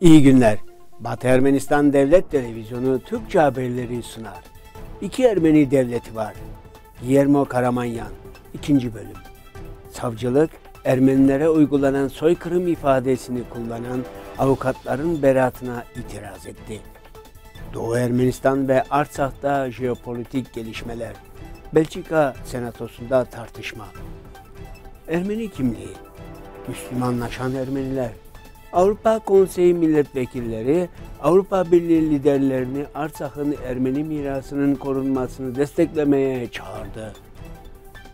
İyi günler. Batı Ermenistan Devlet Televizyonu Türkçe haberleri sunar. İki Ermeni devleti var. Yermo Karamanyan 2. bölüm. Savcılık Ermenilere uygulanan soykırım ifadesini kullanan avukatların beratına itiraz etti. Doğu Ermenistan ve Artsak'ta jeopolitik gelişmeler. Belçika Senatosu'nda tartışma. Ermeni kimliği. Müslümanlaşan Ermeniler. Avrupa Konseyi milletvekilleri Avrupa Birliği liderlerini Arsakh'ın Ermeni mirasının korunmasını desteklemeye çağırdı.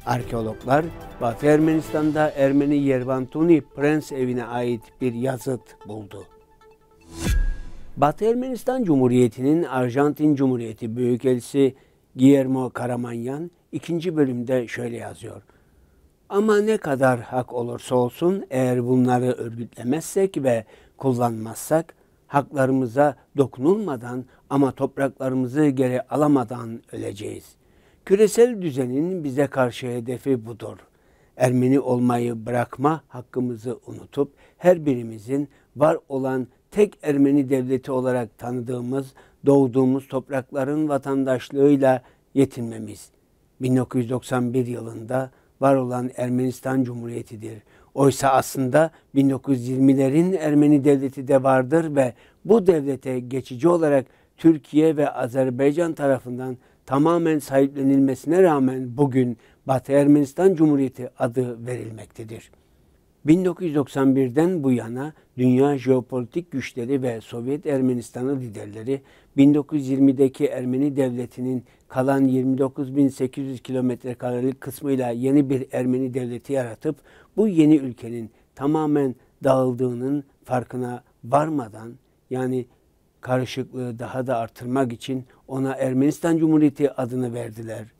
Arkeologlar Batı Ermenistan'da Ermeni Yervantuni Prens evine ait bir yazıt buldu. Batı Ermenistan Cumhuriyeti'nin Arjantin Cumhuriyeti Büyükelçisi Guillermo Karamanyan ikinci bölümde şöyle yazıyor. Ama ne kadar hak olursa olsun eğer bunları örgütlemezsek ve kullanmazsak haklarımıza dokunulmadan ama topraklarımızı geri alamadan öleceğiz. Küresel düzenin bize karşı hedefi budur. Ermeni olmayı bırakma hakkımızı unutup her birimizin var olan tek Ermeni devleti olarak tanıdığımız doğduğumuz toprakların vatandaşlığıyla yetinmemiz. 1991 yılında var olan Ermenistan Cumhuriyeti'dir. Oysa aslında 1920'lerin Ermeni devleti de vardır ve bu devlete geçici olarak Türkiye ve Azerbaycan tarafından tamamen sahiplenilmesine rağmen bugün Batı Ermenistan Cumhuriyeti adı verilmektedir. 1991'den bu yana dünya jeopolitik güçleri ve Sovyet Ermenistan'ı liderleri 1920'deki Ermeni devletinin kalan 29.800 kilometre karelik kısmıyla yeni bir Ermeni devleti yaratıp bu yeni ülkenin tamamen dağıldığının farkına varmadan yani karışıklığı daha da artırmak için ona Ermenistan Cumhuriyeti adını verdiler.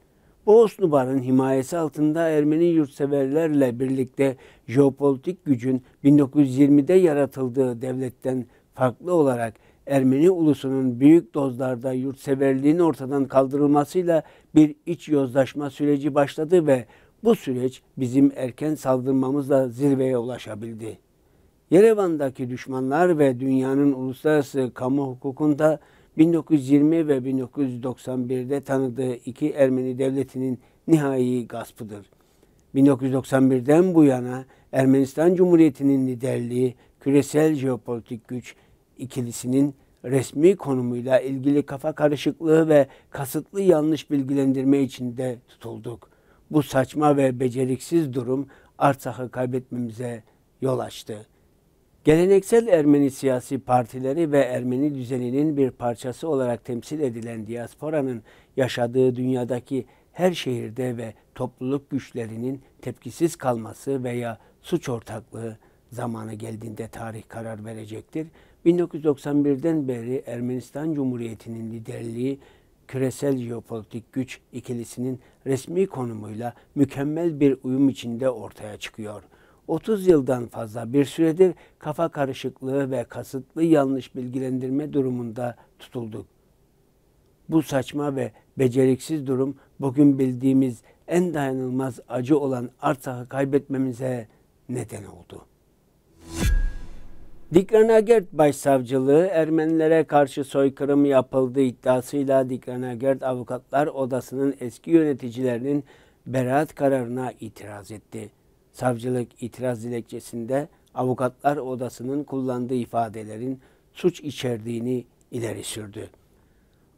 Boğusnubar'ın himayesi altında Ermeni yurtseverlerle birlikte jeopolitik gücün 1920'de yaratıldığı devletten farklı olarak Ermeni ulusunun büyük dozlarda yurtseverliğin ortadan kaldırılmasıyla bir iç yozlaşma süreci başladı ve bu süreç bizim erken saldırmamızla zirveye ulaşabildi. Yerevan'daki düşmanlar ve dünyanın uluslararası kamu hukukunda 1920 ve 1991'de tanıdığı iki Ermeni devletinin nihai gaspıdır. 1991'den bu yana Ermenistan Cumhuriyeti'nin liderliği küresel jeopolitik güç ikilisinin resmi konumuyla ilgili kafa karışıklığı ve kasıtlı yanlış bilgilendirme içinde tutulduk. Bu saçma ve beceriksiz durum Artsak'ı kaybetmemize yol açtı. Geleneksel Ermeni siyasi partileri ve Ermeni düzeninin bir parçası olarak temsil edilen diasporanın yaşadığı dünyadaki her şehirde ve topluluk güçlerinin tepkisiz kalması veya suç ortaklığı zamanı geldiğinde tarih karar verecektir. 1991'den beri Ermenistan Cumhuriyeti'nin liderliği küresel jeopolitik güç ikilisinin resmi konumuyla mükemmel bir uyum içinde ortaya çıkıyor. 30 yıldan fazla bir süredir kafa karışıklığı ve kasıtlı yanlış bilgilendirme durumunda tutulduk. Bu saçma ve beceriksiz durum bugün bildiğimiz en dayanılmaz acı olan Artsakh'ı kaybetmemize neden oldu. Dikranagert Başsavcılığı Ermenilere karşı soykırım yapıldığı iddiasıyla Dikranagert Avukatlar Odası'nın eski yöneticilerinin beraat kararına itiraz etti savcılık itiraz dilekçesinde avukatlar odasının kullandığı ifadelerin suç içerdiğini ileri sürdü.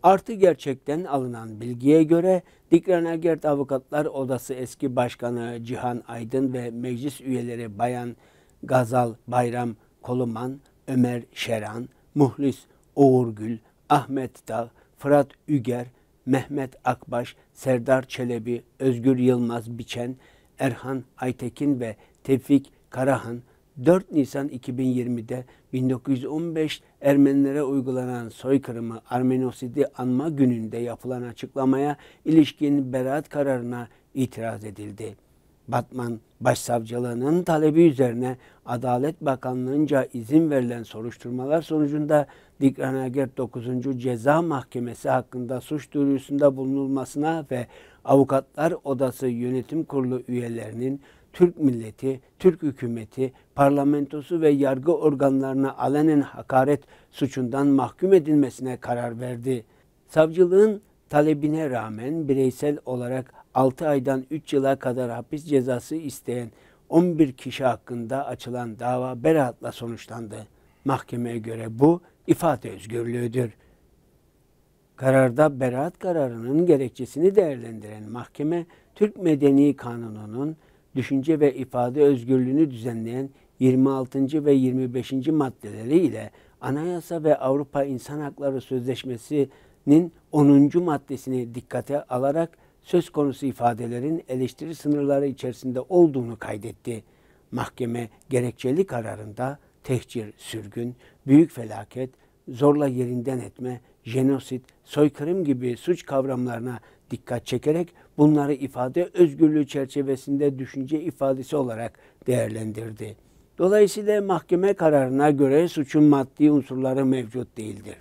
Artı gerçekten alınan bilgiye göre Dikran Agert Avukatlar Odası eski başkanı Cihan Aydın ve meclis üyeleri Bayan Gazal Bayram Koluman, Ömer Şeran, Muhlis Oğurgül, Ahmet Dağ, Fırat Üger, Mehmet Akbaş, Serdar Çelebi, Özgür Yılmaz Biçen, Erhan Aytekin ve Tevfik Karahan 4 Nisan 2020'de 1915 Ermenilere uygulanan soykırımı Armenosidi anma gününde yapılan açıklamaya ilişkin beraat kararına itiraz edildi. Batman Başsavcılığının talebi üzerine Adalet Bakanlığı'nca izin verilen soruşturmalar sonucunda Dikran Agert 9. Ceza Mahkemesi hakkında suç duyurusunda bulunulmasına ve Avukatlar Odası Yönetim Kurulu üyelerinin Türk milleti, Türk hükümeti, parlamentosu ve yargı organlarına alenen hakaret suçundan mahkum edilmesine karar verdi. Savcılığın talebine rağmen bireysel olarak 6 aydan 3 yıla kadar hapis cezası isteyen 11 kişi hakkında açılan dava beraatla sonuçlandı. Mahkemeye göre bu ifade özgürlüğüdür. Kararda beraat kararının gerekçesini değerlendiren mahkeme, Türk Medeni Kanunu'nun düşünce ve ifade özgürlüğünü düzenleyen 26. ve 25. maddeleri ile Anayasa ve Avrupa İnsan Hakları Sözleşmesi'nin 10. maddesini dikkate alarak söz konusu ifadelerin eleştiri sınırları içerisinde olduğunu kaydetti. Mahkeme gerekçeli kararında tehcir, sürgün, büyük felaket, zorla yerinden etme, jenosit, soykırım gibi suç kavramlarına dikkat çekerek bunları ifade özgürlüğü çerçevesinde düşünce ifadesi olarak değerlendirdi. Dolayısıyla mahkeme kararına göre suçun maddi unsurları mevcut değildir.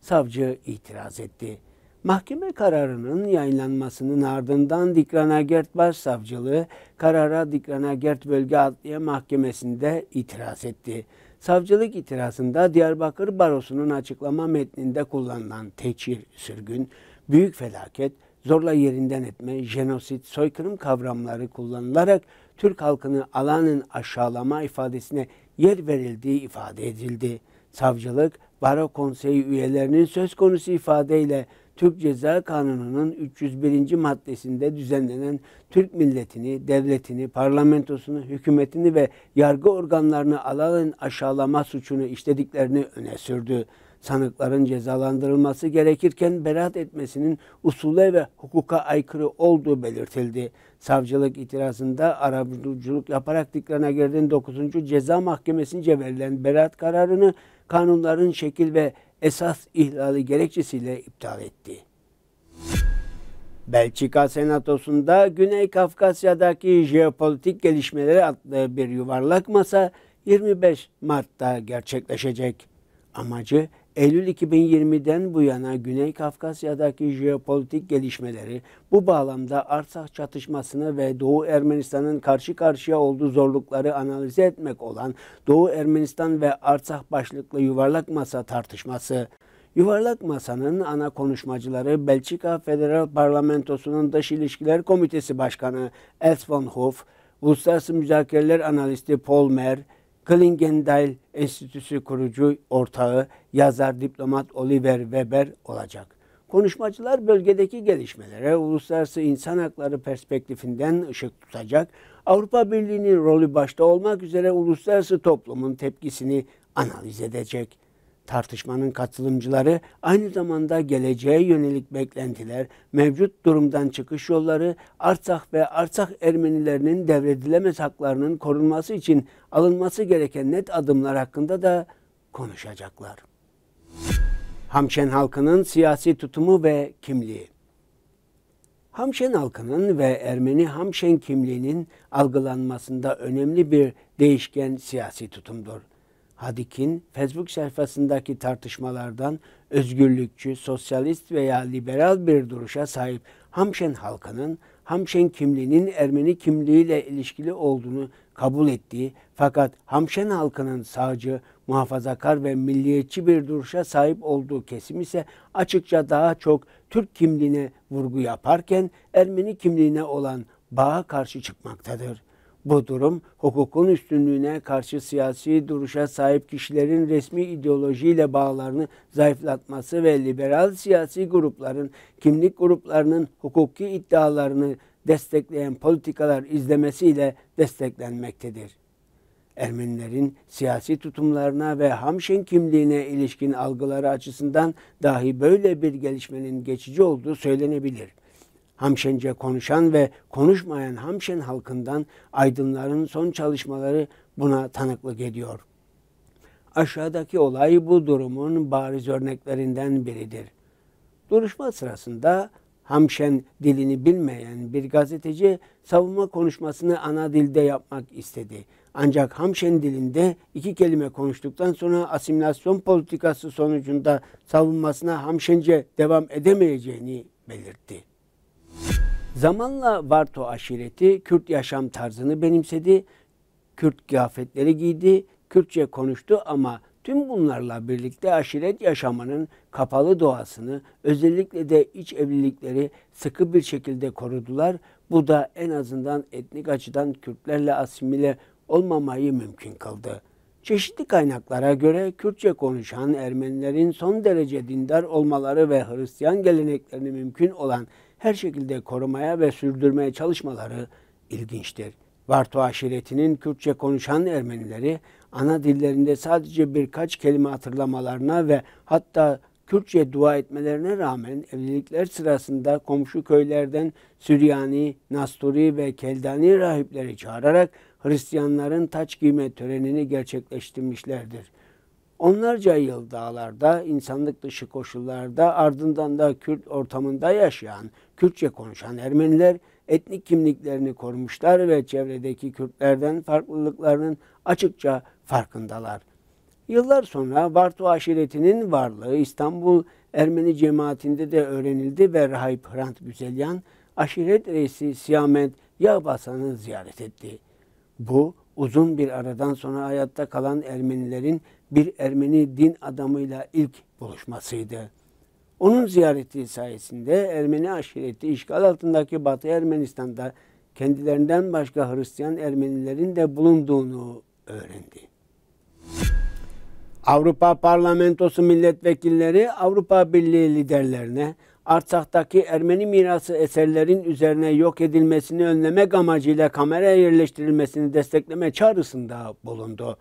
Savcı itiraz etti. Mahkeme kararının yayınlanmasının ardından Dikran Agert Başsavcılığı karara Dikran Agert Bölge Adliye Mahkemesi'nde itiraz etti. Savcılık itirazında Diyarbakır Barosu'nun açıklama metninde kullanılan teçhir, sürgün, büyük felaket, zorla yerinden etme, jenosit, soykırım kavramları kullanılarak Türk halkını alanın aşağılama ifadesine yer verildiği ifade edildi. Savcılık, Baro Konseyi üyelerinin söz konusu ifadeyle Türk Ceza Kanunu'nun 301. maddesinde düzenlenen Türk milletini, devletini, parlamentosunu, hükümetini ve yargı organlarını alan aşağılama suçunu işlediklerini öne sürdü. Sanıkların cezalandırılması gerekirken beraat etmesinin usule ve hukuka aykırı olduğu belirtildi. Savcılık itirazında arabuluculuk yaparak Dikran'a girdiğin 9. Ceza Mahkemesi'nce verilen beraat kararını kanunların şekil ve esas ihlali gerekçesiyle iptal etti. Belçika Senatosu'nda Güney Kafkasya'daki jeopolitik gelişmeleri adlı bir yuvarlak masa 25 Mart'ta gerçekleşecek. Amacı Eylül 2020'den bu yana Güney Kafkasya'daki jeopolitik gelişmeleri bu bağlamda Arsak çatışmasını ve Doğu Ermenistan'ın karşı karşıya olduğu zorlukları analiz etmek olan Doğu Ermenistan ve Arsak başlıklı yuvarlak masa tartışması Yuvarlak Masa'nın ana konuşmacıları Belçika Federal Parlamentosu'nun Dış İlişkiler Komitesi Başkanı Els von Hoff, Uluslararası Müzakereler Analisti Paul Mer, Klingendal Enstitüsü kurucu ortağı yazar diplomat Oliver Weber olacak. Konuşmacılar bölgedeki gelişmelere uluslararası insan hakları perspektifinden ışık tutacak. Avrupa Birliği'nin rolü başta olmak üzere uluslararası toplumun tepkisini analiz edecek tartışmanın katılımcıları aynı zamanda geleceğe yönelik beklentiler, mevcut durumdan çıkış yolları, Artsakh ve Artsakh Ermenilerinin devredilemez haklarının korunması için alınması gereken net adımlar hakkında da konuşacaklar. Hamşen halkının siyasi tutumu ve kimliği Hamşen halkının ve Ermeni Hamşen kimliğinin algılanmasında önemli bir değişken siyasi tutumdur. Hadik'in Facebook sayfasındaki tartışmalardan özgürlükçü, sosyalist veya liberal bir duruşa sahip Hamşen halkının Hamşen kimliğinin Ermeni kimliğiyle ilişkili olduğunu kabul ettiği fakat Hamşen halkının sağcı, muhafazakar ve milliyetçi bir duruşa sahip olduğu kesim ise açıkça daha çok Türk kimliğine vurgu yaparken Ermeni kimliğine olan bağa karşı çıkmaktadır. Bu durum hukukun üstünlüğüne karşı siyasi duruşa sahip kişilerin resmi ideolojiyle bağlarını zayıflatması ve liberal siyasi grupların kimlik gruplarının hukuki iddialarını destekleyen politikalar izlemesiyle desteklenmektedir. Ermenilerin siyasi tutumlarına ve Hamşin kimliğine ilişkin algıları açısından dahi böyle bir gelişmenin geçici olduğu söylenebilir.'' Hamşence konuşan ve konuşmayan Hamşen halkından aydınların son çalışmaları buna tanıklık ediyor. Aşağıdaki olay bu durumun bariz örneklerinden biridir. Duruşma sırasında Hamşen dilini bilmeyen bir gazeteci savunma konuşmasını ana dilde yapmak istedi. Ancak Hamşen dilinde iki kelime konuştuktan sonra asimilasyon politikası sonucunda savunmasına Hamşence devam edemeyeceğini belirtti. Zamanla Varto aşireti Kürt yaşam tarzını benimsedi, Kürt kıyafetleri giydi, Kürtçe konuştu ama tüm bunlarla birlikte aşiret yaşamının kapalı doğasını, özellikle de iç evlilikleri sıkı bir şekilde korudular. Bu da en azından etnik açıdan Kürtlerle asimile olmamayı mümkün kıldı. Çeşitli kaynaklara göre Kürtçe konuşan Ermenilerin son derece dindar olmaları ve Hristiyan geleneklerini mümkün olan her şekilde korumaya ve sürdürmeye çalışmaları ilginçtir. Varto aşiretinin Kürtçe konuşan Ermenileri ana dillerinde sadece birkaç kelime hatırlamalarına ve hatta Kürtçe dua etmelerine rağmen evlilikler sırasında komşu köylerden Süryani, Nasturi ve Keldani rahipleri çağırarak Hristiyanların taç giyme törenini gerçekleştirmişlerdir. Onlarca yıl dağlarda, insanlık dışı koşullarda ardından da Kürt ortamında yaşayan Kürtçe konuşan Ermeniler etnik kimliklerini korumuşlar ve çevredeki Kürtlerden farklılıklarının açıkça farkındalar. Yıllar sonra Bartu aşiretinin varlığı İstanbul Ermeni cemaatinde de öğrenildi ve Rahip Hrant Güzelyan aşiret reisi Siyamet Yağbasan'ı ziyaret etti. Bu uzun bir aradan sonra hayatta kalan Ermenilerin bir Ermeni din adamıyla ilk buluşmasıydı. Onun ziyareti sayesinde Ermeni aşireti işgal altındaki Batı Ermenistan'da kendilerinden başka Hristiyan Ermenilerin de bulunduğunu öğrendi. Avrupa Parlamentosu milletvekilleri Avrupa Birliği liderlerine Artsak'taki Ermeni mirası eserlerin üzerine yok edilmesini önlemek amacıyla kamera yerleştirilmesini destekleme çağrısında bulundu.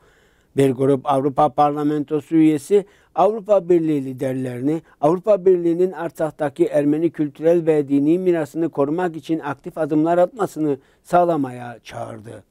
Bir grup Avrupa Parlamentosu üyesi Avrupa Birliği liderlerini Avrupa Birliği'nin Artah'taki Ermeni kültürel ve dini mirasını korumak için aktif adımlar atmasını sağlamaya çağırdı.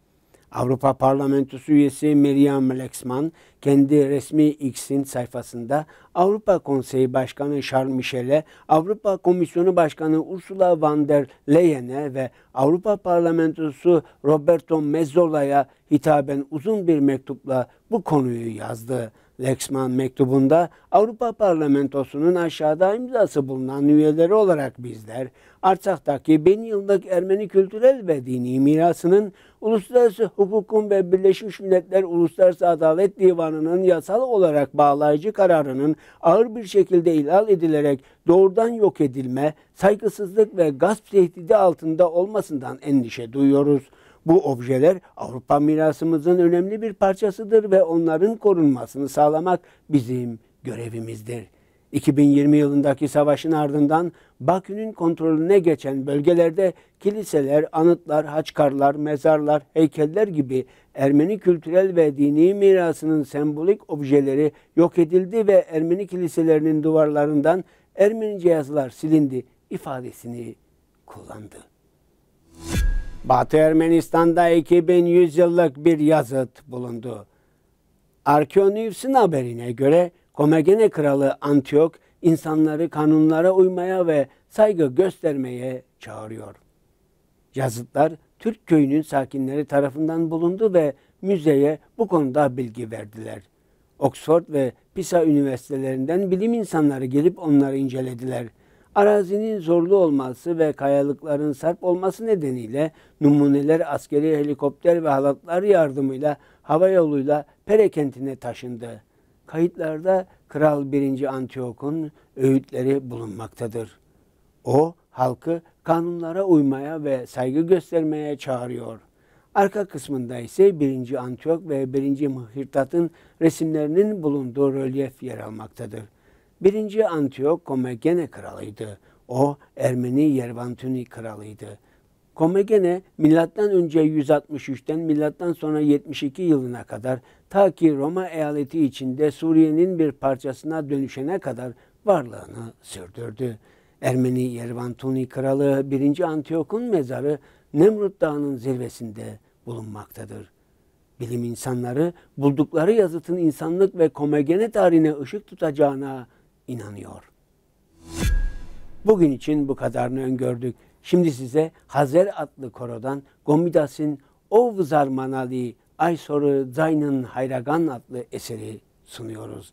Avrupa Parlamentosu üyesi Miriam Lexman, kendi resmi X'in sayfasında Avrupa Konseyi Başkanı Charles Michel'e, Avrupa Komisyonu Başkanı Ursula von der Leyen'e ve Avrupa Parlamentosu Roberto Mezzola'ya hitaben uzun bir mektupla bu konuyu yazdı. Lexman mektubunda Avrupa Parlamentosu'nun aşağıda imzası bulunan üyeleri olarak bizler Artsak'taki bin yıllık Ermeni kültürel ve dini mirasının uluslararası hukukun ve Birleşmiş Milletler Uluslararası Adalet Divanı kararının yasal olarak bağlayıcı kararının ağır bir şekilde ihlal edilerek doğrudan yok edilme, saygısızlık ve gasp tehdidi altında olmasından endişe duyuyoruz. Bu objeler Avrupa mirasımızın önemli bir parçasıdır ve onların korunmasını sağlamak bizim görevimizdir. 2020 yılındaki savaşın ardından Bakü'nün kontrolüne geçen bölgelerde kiliseler, anıtlar, haçkarlar, mezarlar, heykeller gibi Ermeni kültürel ve dini mirasının sembolik objeleri yok edildi ve Ermeni kiliselerinin duvarlarından Ermenice yazılar silindi ifadesini kullandı. Batı Ermenistan'da 2100 yıllık bir yazıt bulundu. Arkeonews'un haberine göre Komagene kralı Antiyok insanları kanunlara uymaya ve saygı göstermeye çağırıyor. Yazıtlar Türk köyünün sakinleri tarafından bulundu ve müzeye bu konuda bilgi verdiler. Oxford ve Pisa üniversitelerinden bilim insanları gelip onları incelediler. Arazinin zorlu olması ve kayalıkların sarp olması nedeniyle numuneler askeri helikopter ve halatlar yardımıyla hava yoluyla Pere kentine taşındı kayıtlarda Kral 1. Antiyok'un öğütleri bulunmaktadır. O halkı kanunlara uymaya ve saygı göstermeye çağırıyor. Arka kısmında ise 1. Antiyok ve 1. Mıhırtat'ın resimlerinin bulunduğu rölyef yer almaktadır. 1. Antiyok Komagene kralıydı. O Ermeni Yervantuni kralıydı. Komagene milattan önce 163'ten milattan sonra 72 yılına kadar ta ki Roma eyaleti içinde Suriye'nin bir parçasına dönüşene kadar varlığını sürdürdü. Ermeni Yervantuni kralı 1. Antiyok'un mezarı Nemrut Dağı'nın zirvesinde bulunmaktadır. Bilim insanları buldukları yazıtın insanlık ve komegene tarihine ışık tutacağına inanıyor. Bugün için bu kadarını öngördük. Şimdi size Hazer adlı korodan Gomidas'ın O Vızar Manali Ay Soru Zayn'ın Hayragan adlı eseri sunuyoruz.